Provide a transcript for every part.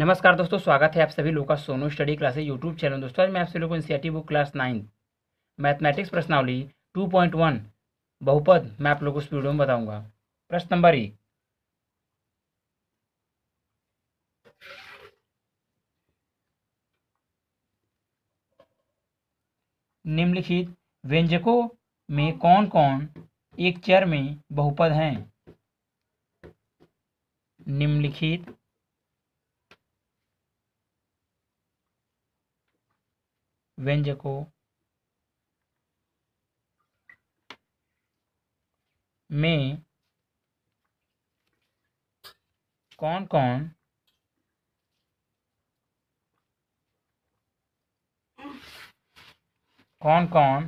नमस्कार दोस्तों स्वागत है आप सभी लोगों का Sonu study classes YouTube channel दोस्तों आज मैं आप सभी लोगों को NCERT book class ninth mathematics प्रश्नावली 2.1 बहुपद मैं आप लोगों को इस वीडियो में बताऊंगा प्रश्न नंबर एक निम्नलिखित व्यंजकों में कौन कौन एक चर में बहुपद हैं निम्नलिखित व्यंजकों में कौन कौन कौन कौन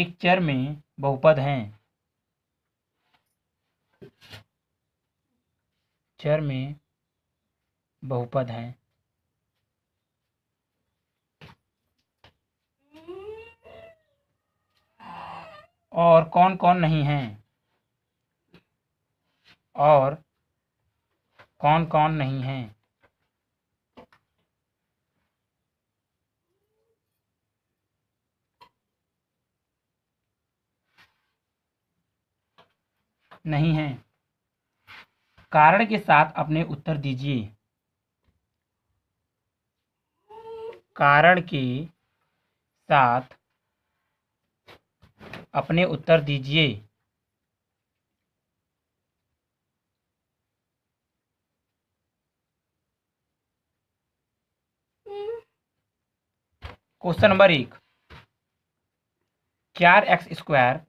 एक चर में बहुपद हैं चर में बहुपद हैं और कौन कौन नहीं हैं और कौन कौन नहीं हैं नहीं है कारण के साथ अपने उत्तर दीजिए कारण के साथ अपने उत्तर दीजिए क्वेश्चन नंबर एक चार एक्स स्क्वायर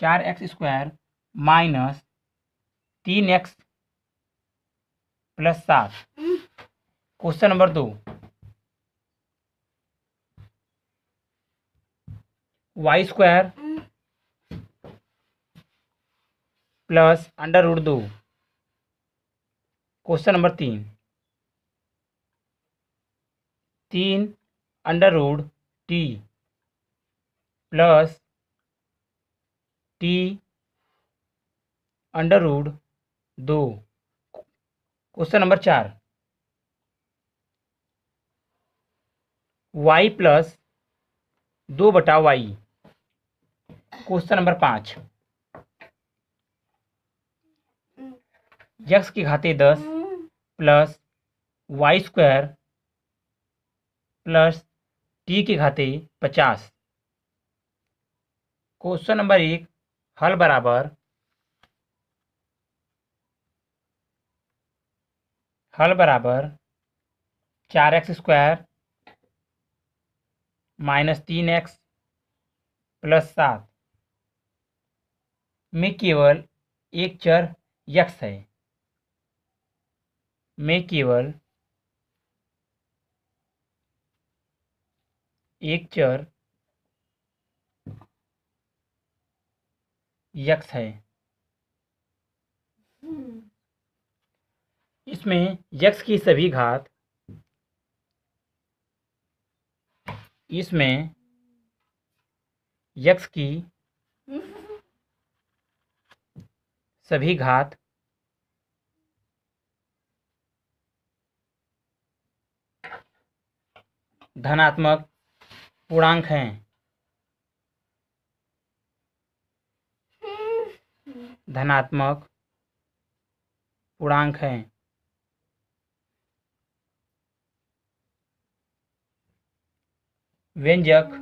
चार एक्स स्क्वायर माइनस तीन एक्स प्लस सात क्वेश्चन नंबर दो y square plus under root दो क्वेश्चन नंबर तीन तीन under root t plus t under root दो क्वेश्चन नंबर चार वाई प्लस दो बटा वाई क्वेश्चन नंबर पांच हम्म। यक्स की घाते दस plus y square plus t की घाते पचास क्वेश्चन नंबर एक हल बराबर हल बराबर चार एक्स स्क्वायर माइनस तीन एक्स प्लस सात में केवल एक चर यक्स है में केवल एक चर यक्स है इसमें यक्ष की सभी घात इसमें यक्ष की सभी घात धनात्मक पूर्णांक हैं धनात्मक पूर्णांक हैं व्यंजक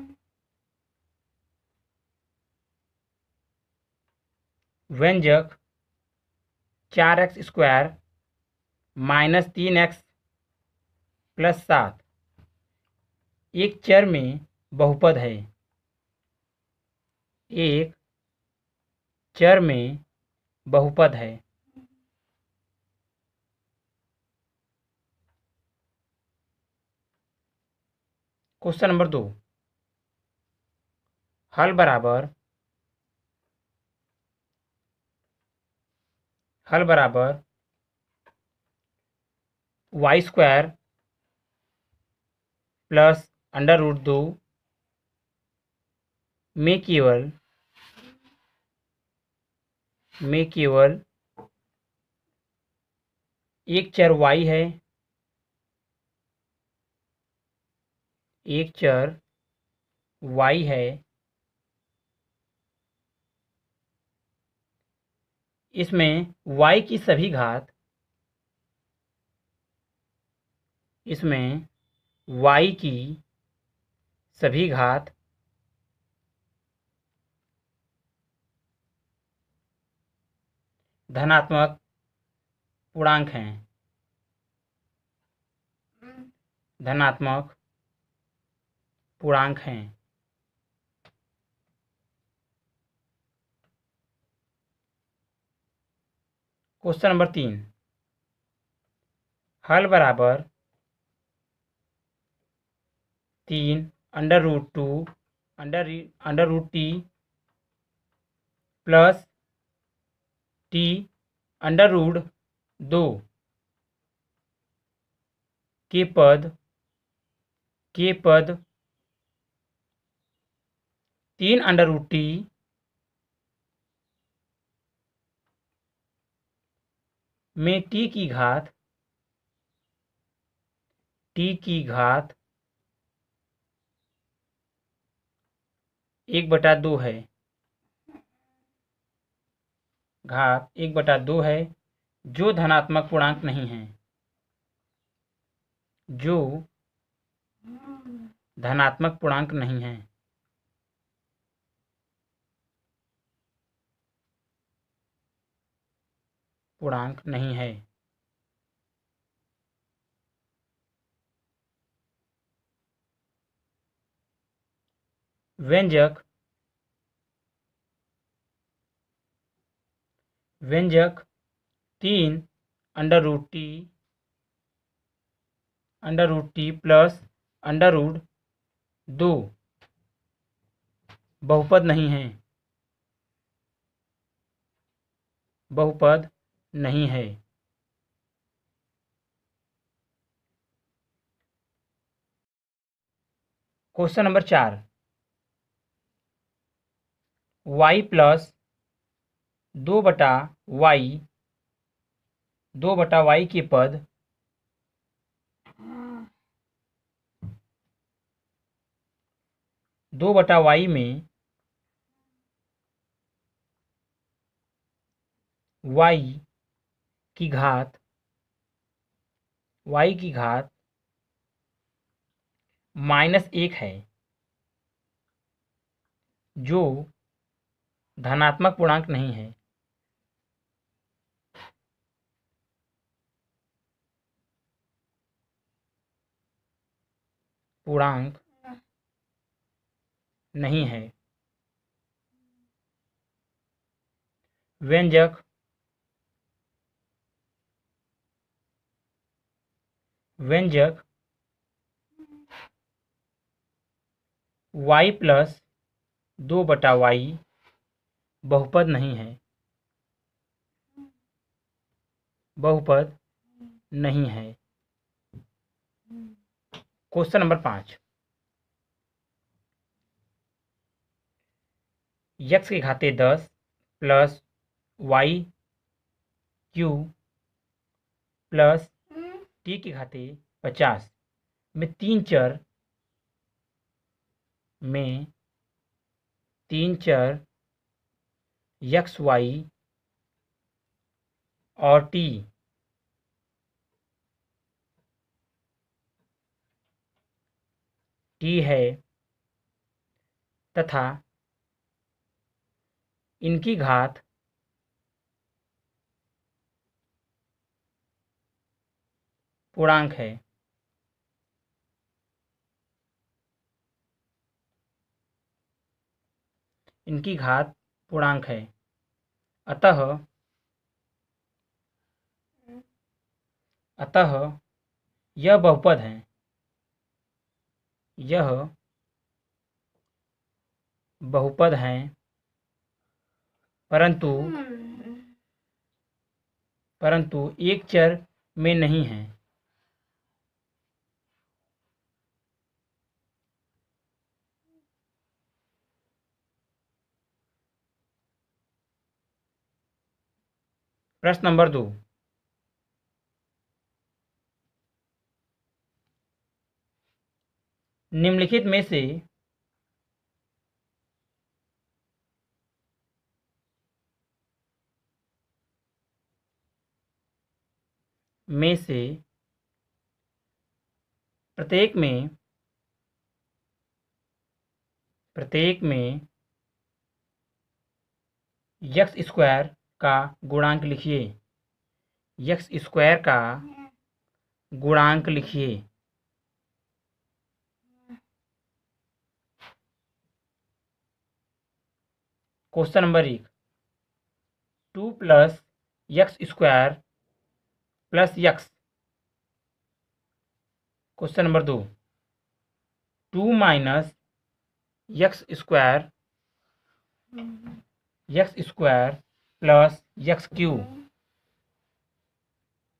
व्यंजक चार एक्स स्क्वायर माइनस तीन एक्स प्लस सात एक चर में बहुपद है एक चर में बहुपद है क्वेश्चन नंबर दो हल बराबर हल बराबर y square plus under root दो मे केवल मे केवल एक चर वाई है एक चर वाई है इसमें y की सभी घात इसमें y की सभी घात धनात्मक पूर्णांक हैं धनात्मक पूर्णांक हैं क्वेश्चन नंबर तीन हल बराबर तीन under root two under under root t plus t under root दो के पद के पद तीन अंडर रूट टी में टी की घात टी की घात एक बटा दो है घात एक बटा दो है जो धनात्मक पूर्णांक नहीं है जो धनात्मक पूर्णांक नहीं है पूर्णांक नहीं है व्यंजक व्यंजक तीन under root t under root t plus under root दो बहुपद नहीं है बहुपद नहीं है क्वेश्चन नंबर चार वाई प्लस दो बटा वाई दो बटा वाई के पद दो बटा वाई में वाई की घात y की घात माइनस एक है जो धनात्मक पूर्णांक नहीं है पूर्णांक नहीं है व्यंजक व्यंजक y प्लस दो बटा वाई बहुपद नहीं है बहुपद नहीं है क्वेश्चन नंबर पाँच यक्स के घाते दस plus y cube plus t की घाते पचास में तीन चर में तीन चर यक्स वाई और टी टी है तथा इनकी घात पूर्णांक है इनकी घात पूर्णांक है अतः अतः यह बहुपद है यह बहुपद हैं परंतु हम्म। परंतु एक चर में नहीं है प्रश्न नंबर दो निम्नलिखित में से में से प्रत्येक में प्रत्येक में यक्स स्क्वायर का गुणांक लिखिए यक्स स्क्वायर का गुणांक लिखिए क्वेश्चन नंबर एक two plus x square plus x question number दो two minus x square x square plus x cube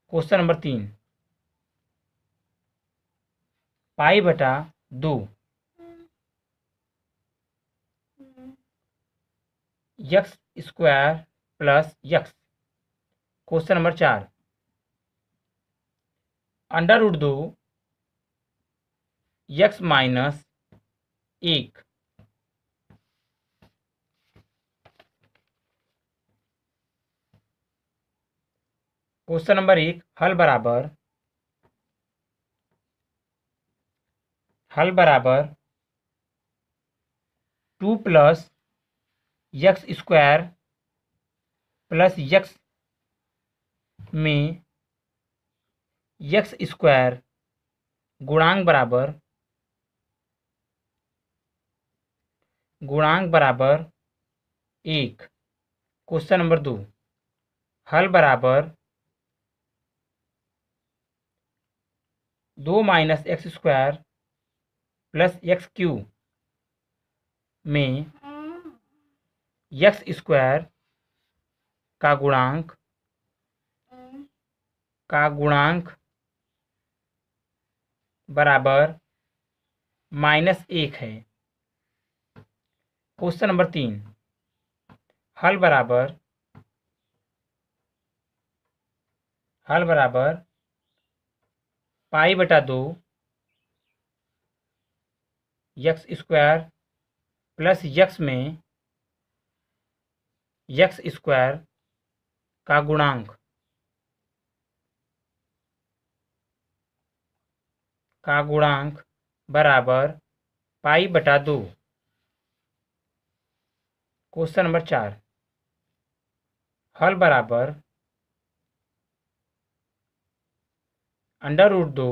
question number तीन पाई बटा दो x square plus x question number चार अंडर रूट दो यक्स माइनस एक question number एक हल बराबर हल बराबर two plus x square plus x में यक्स स्क्वायर गुणांक बराबर गुणांक बराबर एक क्वेश्चन नंबर दो हल बराबर दो minus x square plus x cube में एक्स स्क्वायर का गुणांक का गुणांक बराबर माइनस एक है क्वेश्चन नंबर तीन हल बराबर हल बराबर पाई बटा दो यक्स स्क्वायर प्लस यक्स में यक्स स्क्वायर का गुणांक का गुणांक बराबर पाई बटा दो क्वेश्चन नंबर चार हल बराबर अंडर रूट दो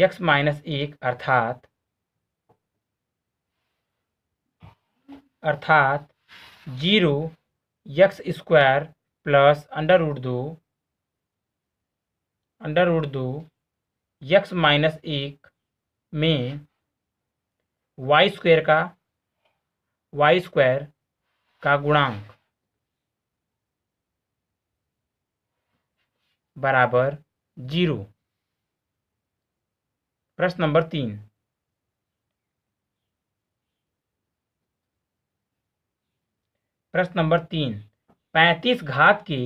यक्स माइनस एक अर्थात अर्थात zero x square plus under root दो अंडर रूट दो यक्स माइनस एक में वाई स्क्वायर का वाई स्क्वायर का गुणांक बराबर जीरो प्रश्न नंबर तीन प्रश्न नंबर तीन पैंतीस घात के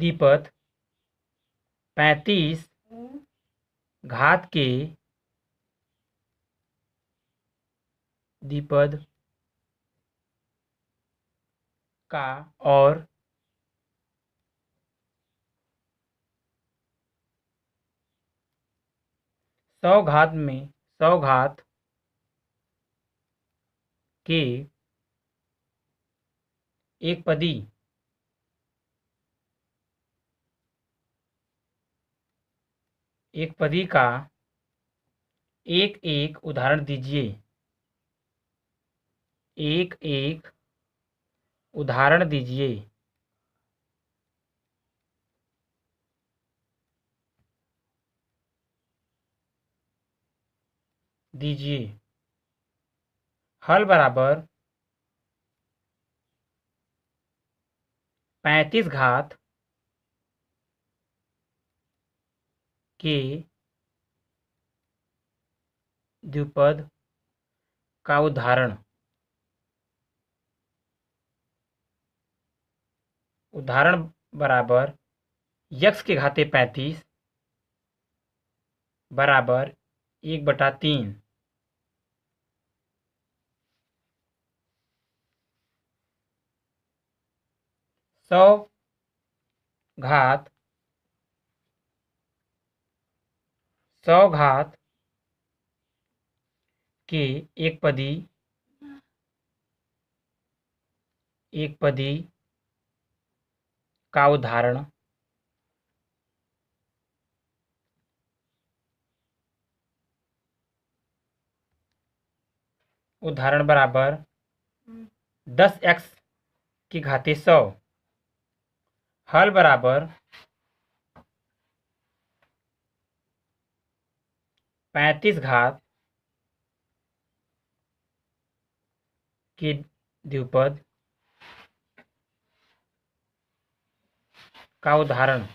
दीपत पैंतीस घात के दीपद का और सौघात में सौघात के एक पदी एक पदी का एक एक उदाहरण दीजिए एक एक उदाहरण दीजिए दीजिए हल बराबर पैंतीस घात के द्विपद का उदाहरण उदाहरण बराबर यक्ष के घाते पैंतीस बराबर एक बटा तीन सौ घात सौ घात के एक पदी एक पदी का उदाहरण उदाहरण बराबर हम्म। दस एक्स की घाती सौ हल बराबर पैंतीस घात की द्विपद का उदाहरण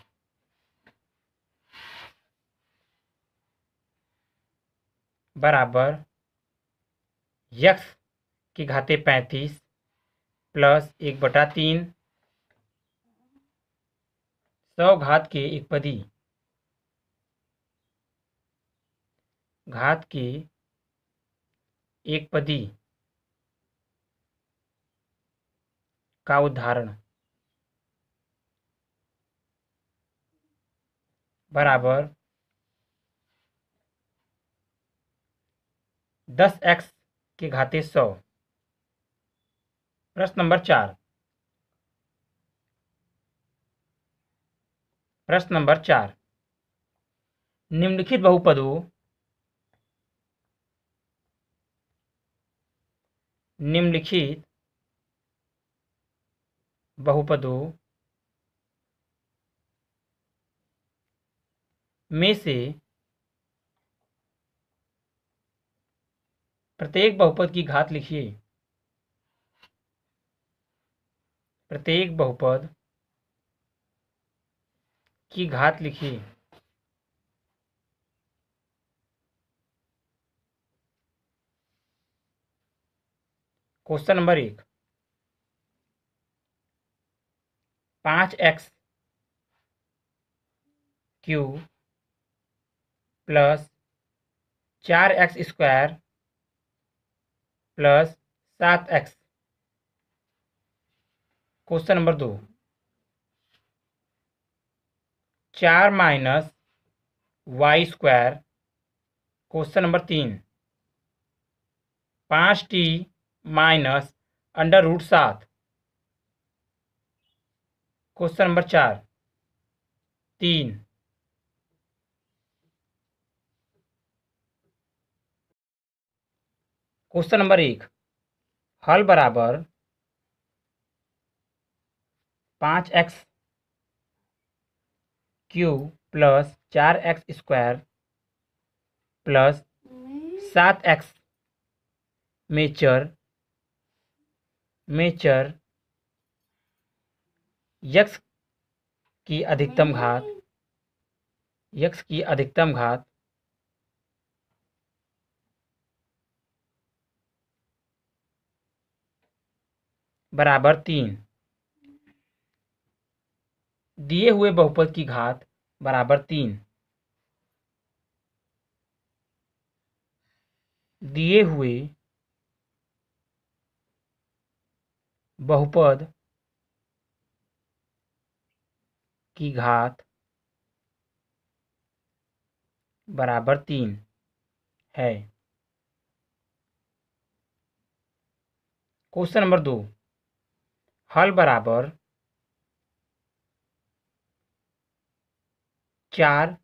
बराबर यक्स की घाते पैंतीस प्लस एक बटा तीन सौ घात के एक पदी घात के एक पदी का उदाहरण बराबर दस एक्स के घाते सौ प्रश्न नंबर चार प्रश्न नंबर चार निम्नलिखित बहुपदों निम्नलिखित बहुपदों में से प्रत्येक बहुपद की घात लिखिए प्रत्येक बहुपद की घात लिखी क्वेश्चन नंबर एक पांच एक्स क्यू प्लस चार एक्स स्क्वायर प्लस सात एक्स क्वेश्चन नंबर दो चार minus y square question number तीन पाँच टी माइनस अंडर रूट सात क्वेश्चन नंबर चार तीन क्वेश्चन नंबर एक हल बराबर पाँच एक्स क्यूब प्लस चार एक्स स्क्वायर प्लस सात एक्स मेचर मेचर यक्स की अधिकतम घात यक्स की अधिकतम घात बराबर तीन दिए हुए बहुपद की घात बराबर तीन दिए हुए बहुपद की घात बराबर तीन है क्वेश्चन नंबर दो हल बराबर चार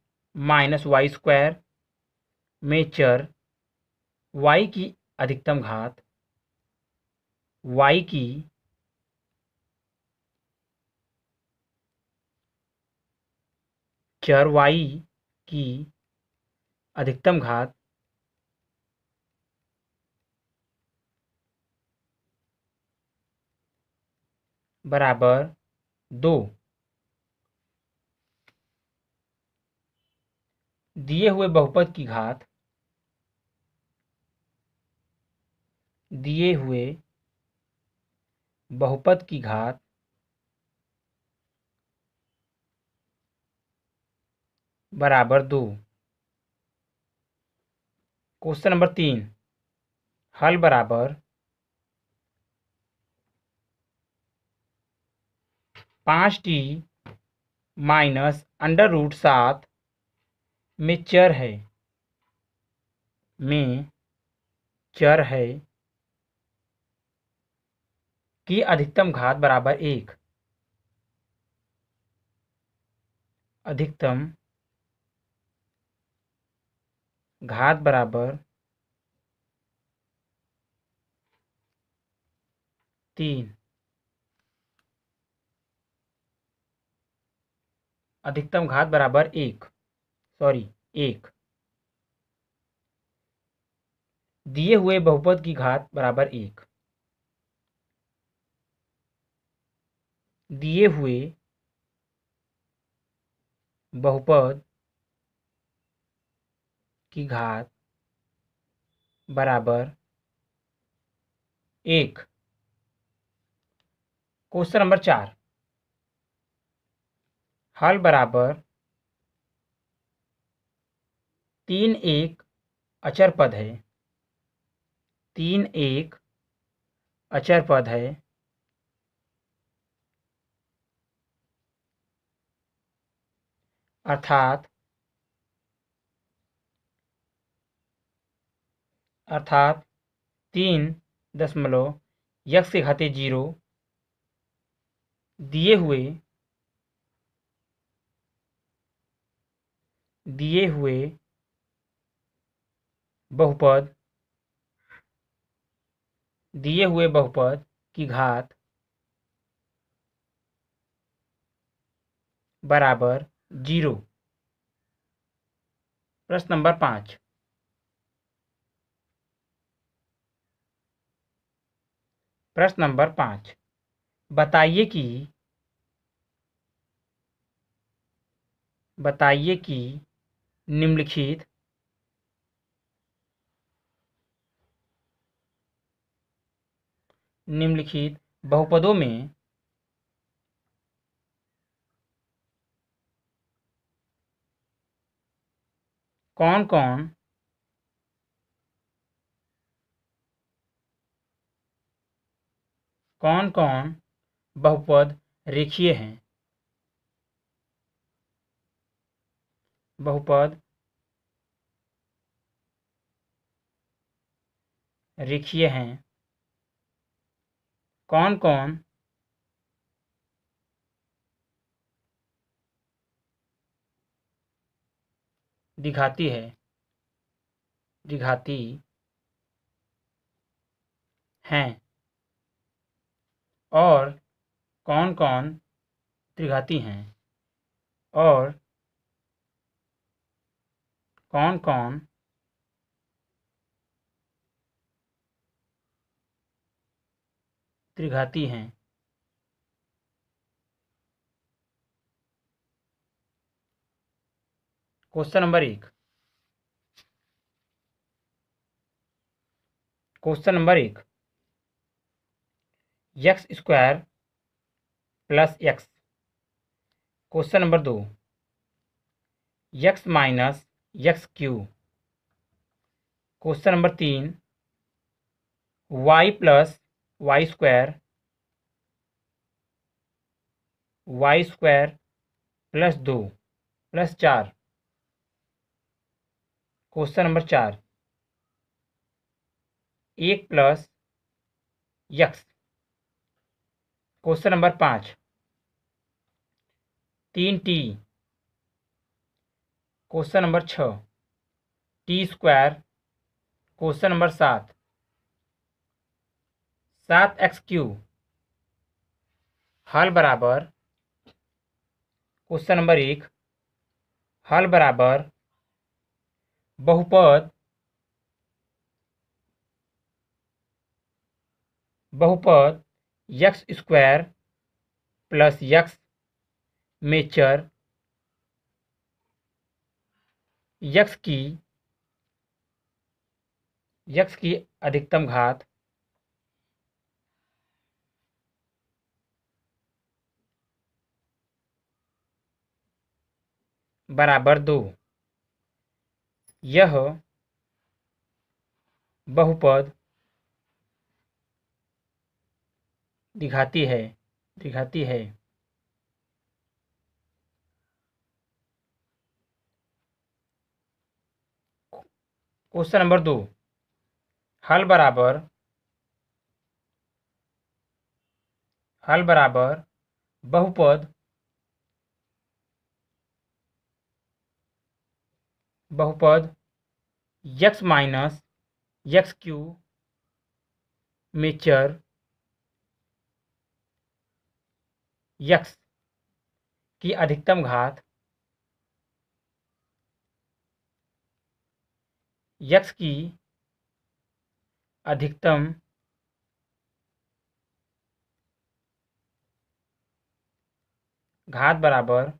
माइनस वाई स्क्वायर में चर वाई की अधिकतम घात वाई की चर वाई की अधिकतम घात बराबर दो दिए हुए बहुपद की घात दिए हुए बहुपद की घात बराबर दो क्वेश्चन नंबर तीन हल बराबर पाँच टी माइनस अंडर रूट सात में चर है में चर है कि अधिकतम घात बराबर एक अधिकतम घात बराबर तीन अधिकतम घात बराबर एक सॉरी एक दिए हुए बहुपद की घात बराबर एक दिए हुए बहुपद की घात बराबर एक क्वेश्चन नंबर चार हल बराबर तीन एक अचर पद है तीन एक अचर पद है अर्थात अर्थात तीन दशमलव यक्ष से घाते जीरो दिए हुए दिए हुए बहुपद दिए हुए बहुपद की घात बराबर जीरो प्रश्न नंबर पाँच प्रश्न नंबर पाँच बताइए कि बताइए कि निम्नलिखित निम्नलिखित बहुपदों में कौन कौन कौन कौन बहुपद रेखीय हैं बहुपद रेखीय हैं कौन कौन दिखाती है दिखाती हैं और कौन कौन दिखाती हैं और कौन कौन त्रिघाती हैं क्वेश्चन नंबर एक क्वेश्चन नंबर एक x square plus x question number दो x minus x cube question number तीन y plus y square y square plus दो प्लस चार क्वेश्चन नंबर चार एक प्लस यक्स क्वेश्चन नंबर पाँच तीन टी क्वेश्चन नंबर छ टी स्क्वायर क्वेश्चन नंबर सात सात एक्स क्यू हल बराबर क्वेश्चन नंबर एक हल बराबर बहुपद बहुपद यक्स स्क्वायर प्लस यक्स मेचर यक्स की यक्स की अधिकतम घात बराबर दो यह बहुपद दिखाती है दिखाती है क्वेश्चन नंबर दो हल बराबर हल बराबर बहुपद बहुपद यक्स माइनस यक्स क्यू मेचर यक्स की अधिकतम घात यक्स की अधिकतम घात बराबर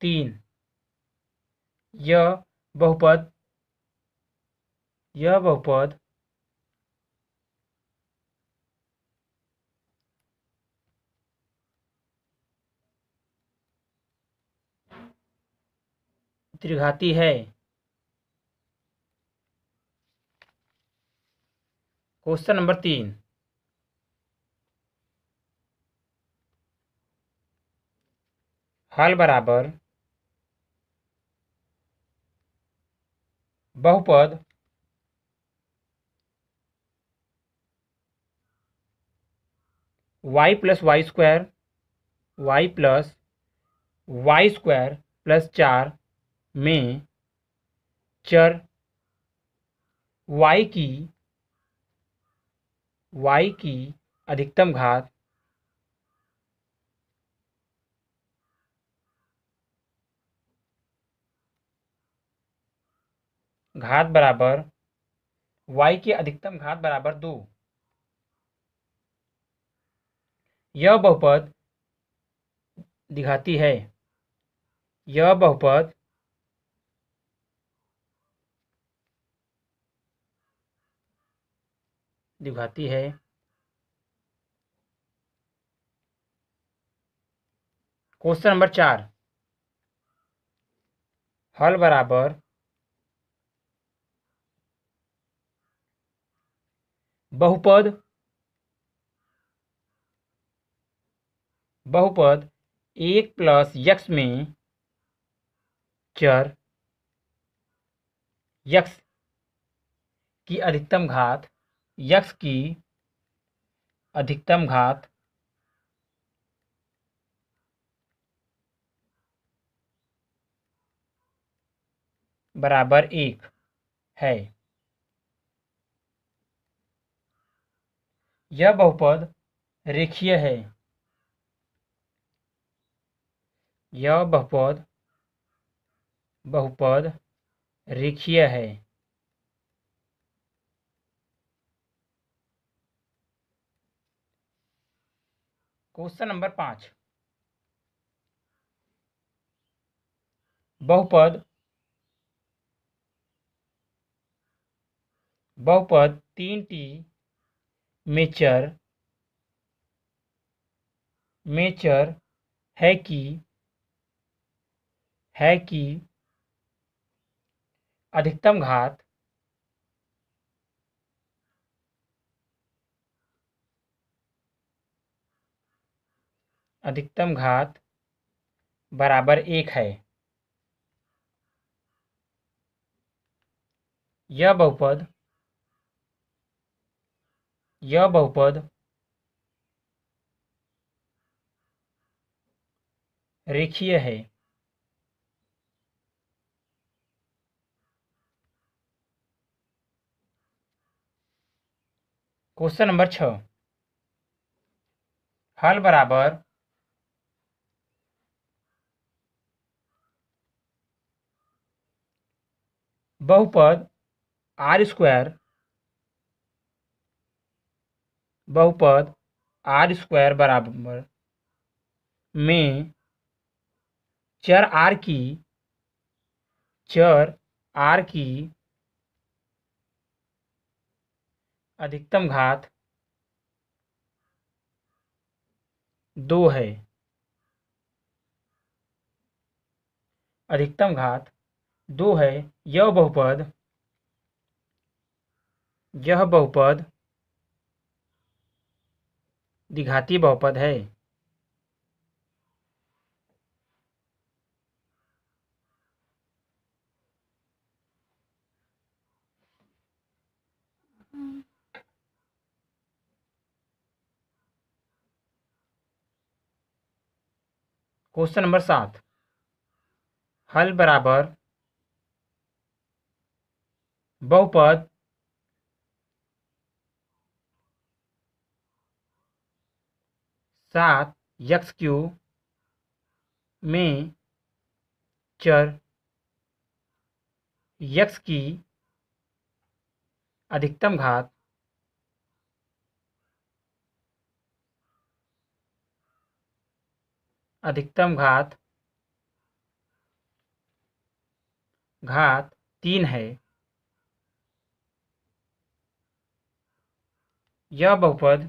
तीन यह बहुपद यह बहुपद त्रिघाती है क्वेश्चन नंबर तीन हल बराबर बहुपद y plus y square y plus y square plus चार में चर वाई की वाई की अधिकतम घात घात बराबर y की अधिकतम घात बराबर दो यह बहुपद दिखाती है यह बहुपद दिखाती है क्वेश्चन नंबर चार हल बराबर बहुपद बहुपद एक प्लस यक्स में चर यक्स की अधिकतम घात यक्स की अधिकतम घात बराबर एक है यह बहुपद रेखीय है यह बहुपद बहुपद रेखीय है क्वेश्चन नंबर पांच बहुपद बहुपद तीन टी मेचर मेचर है कि है कि अधिकतम घात अधिकतम घात बराबर एक है यह बहुपद यह बहुपद रेखीय है क्वेश्चन नंबर छ हल बराबर बहुपद आर स्क्वायर बहुपद आर स्क्वायर बराबर में चर आर की चर आर की अधिकतम घात दो है अधिकतम घात दो है यह बहुपद यह बहुपद दिघाती बहुपद है क्वेश्चन नंबर सात हल बराबर बहुपद सात यक्स क्यू में चर यक्स की अधिकतम घात अधिकतम घात घात तीन है यह बहुपद